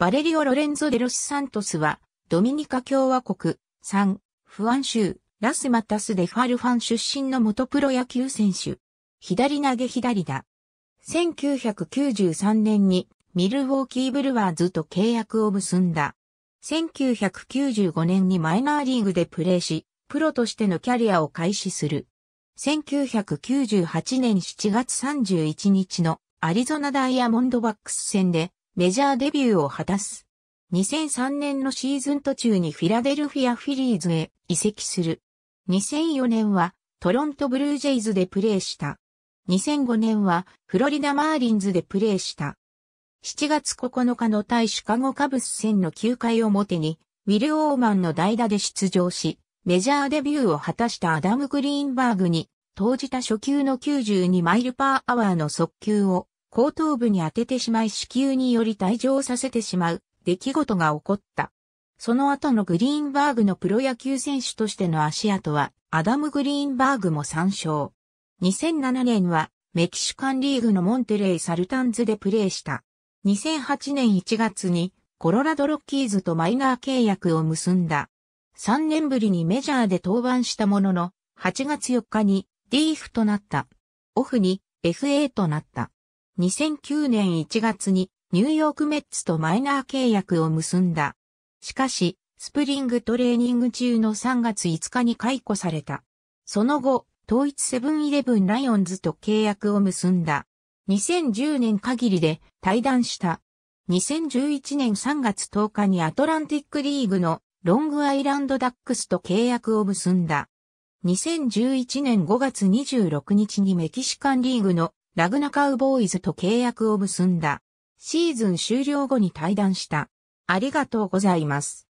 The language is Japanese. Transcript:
バレリオ・ロレンゾ・デロス・サントスは、ドミニカ共和国、サン、フアン州、ラスマタス・デファルファン出身の元プロ野球選手。左投げ左打。1993年にミルウォーキーブルワーズと契約を結んだ。1995年にマイナーリーグでプレーし、プロとしてのキャリアを開始する。1998年7月31日のアリゾナダイヤモンドバックス戦でメジャーデビューを果たす。2003年のシーズン途中にフィラデルフィア・フィリーズへ移籍する。2004年はトロント・ブルージェイズでプレーした。2005年はフロリダ・マーリンズでプレーした。7月9日の対シカゴカブス戦の9回表にウィル・オーマンの代打で出場し、メジャーデビューを果たしたアダム・グリーンバーグに投じた初球の92マイルパーアワーの速球を後頭部に当ててしまい子宮により退場させてしまう出来事が起こった。その後のグリーンバーグのプロ野球選手としての足跡はアダム・グリーンバーグも参照。2007年はメキシカンリーグのモンテレイ・サルタンズでプレーした。2008年1月にコロラドロッキーズとマイナー契約を結んだ。3年ぶりにメジャーで登板したものの、8月4日に DF となった。オフに FA となった。2009年1月にニューヨークメッツとマイナー契約を結んだ。しかし、スプリングトレーニング中の3月5日に解雇された。その後、統一セブンイレブンライオンズと契約を結んだ。2010年限りで退団した。2011年3月10日にアトランティックリーグのロングアイランドダックスと契約を結んだ。2011年5月26日にメキシカンリーグのラグナカウボーイズと契約を結んだ。シーズン終了後に退団した。ありがとうございます。